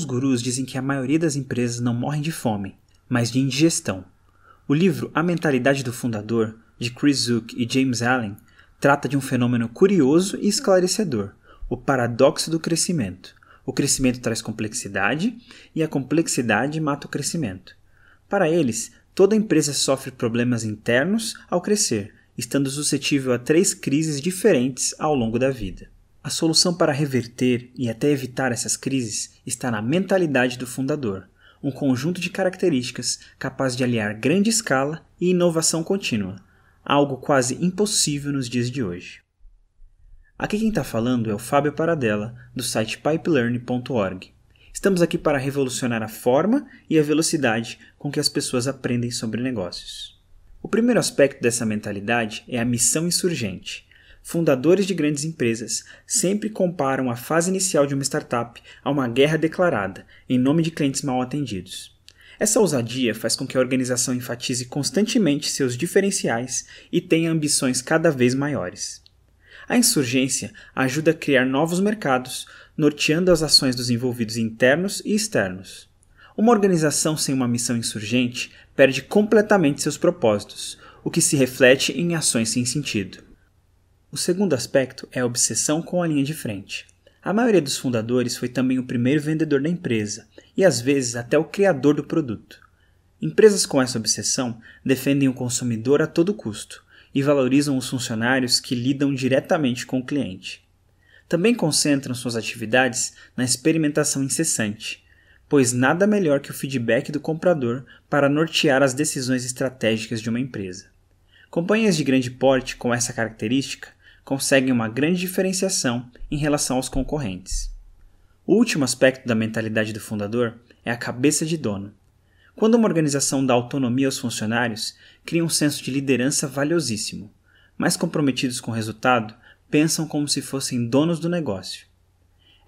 Alguns gurus dizem que a maioria das empresas não morrem de fome, mas de indigestão. O livro A Mentalidade do Fundador, de Chris Zook e James Allen, trata de um fenômeno curioso e esclarecedor: o paradoxo do crescimento. O crescimento traz complexidade e a complexidade mata o crescimento. Para eles, toda empresa sofre problemas internos ao crescer, estando suscetível a três crises diferentes ao longo da vida. A solução para reverter e até evitar essas crises está na mentalidade do fundador, um conjunto de características capaz de aliar grande escala e inovação contínua, algo quase impossível nos dias de hoje. Aqui quem está falando é o Fábio Paradela, do site pipelearn.org. Estamos aqui para revolucionar a forma e a velocidade com que as pessoas aprendem sobre negócios. O primeiro aspecto dessa mentalidade é a missão insurgente – Fundadores de grandes empresas sempre comparam a fase inicial de uma startup a uma guerra declarada, em nome de clientes mal atendidos. Essa ousadia faz com que a organização enfatize constantemente seus diferenciais e tenha ambições cada vez maiores. A insurgência ajuda a criar novos mercados, norteando as ações dos envolvidos internos e externos. Uma organização sem uma missão insurgente perde completamente seus propósitos, o que se reflete em ações sem sentido. O segundo aspecto é a obsessão com a linha de frente. A maioria dos fundadores foi também o primeiro vendedor da empresa e às vezes até o criador do produto. Empresas com essa obsessão defendem o consumidor a todo custo e valorizam os funcionários que lidam diretamente com o cliente. Também concentram suas atividades na experimentação incessante, pois nada melhor que o feedback do comprador para nortear as decisões estratégicas de uma empresa. Companhias de grande porte com essa característica conseguem uma grande diferenciação em relação aos concorrentes. O último aspecto da mentalidade do fundador é a cabeça de dono. Quando uma organização dá autonomia aos funcionários, cria um senso de liderança valiosíssimo. Mais comprometidos com o resultado, pensam como se fossem donos do negócio.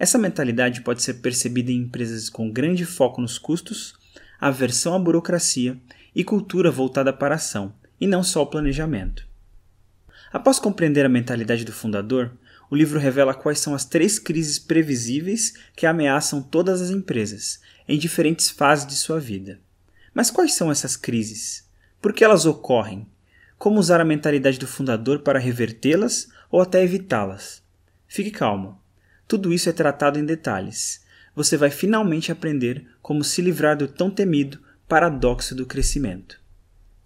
Essa mentalidade pode ser percebida em empresas com grande foco nos custos, aversão à burocracia e cultura voltada para a ação, e não só ao planejamento. Após compreender a mentalidade do fundador, o livro revela quais são as três crises previsíveis que ameaçam todas as empresas, em diferentes fases de sua vida. Mas quais são essas crises? Por que elas ocorrem? Como usar a mentalidade do fundador para revertê-las ou até evitá-las? Fique calmo. Tudo isso é tratado em detalhes. Você vai finalmente aprender como se livrar do tão temido paradoxo do crescimento.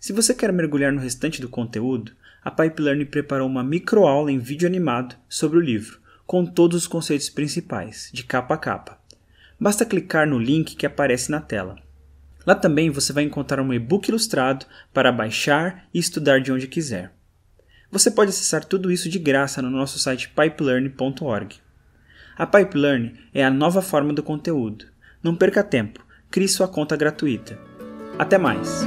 Se você quer mergulhar no restante do conteúdo, a Pipeline preparou uma microaula em vídeo animado sobre o livro, com todos os conceitos principais, de capa a capa. Basta clicar no link que aparece na tela. Lá também você vai encontrar um e-book ilustrado para baixar e estudar de onde quiser. Você pode acessar tudo isso de graça no nosso site pipelearn.org. A Pipelearn é a nova forma do conteúdo. Não perca tempo, crie sua conta gratuita. Até mais!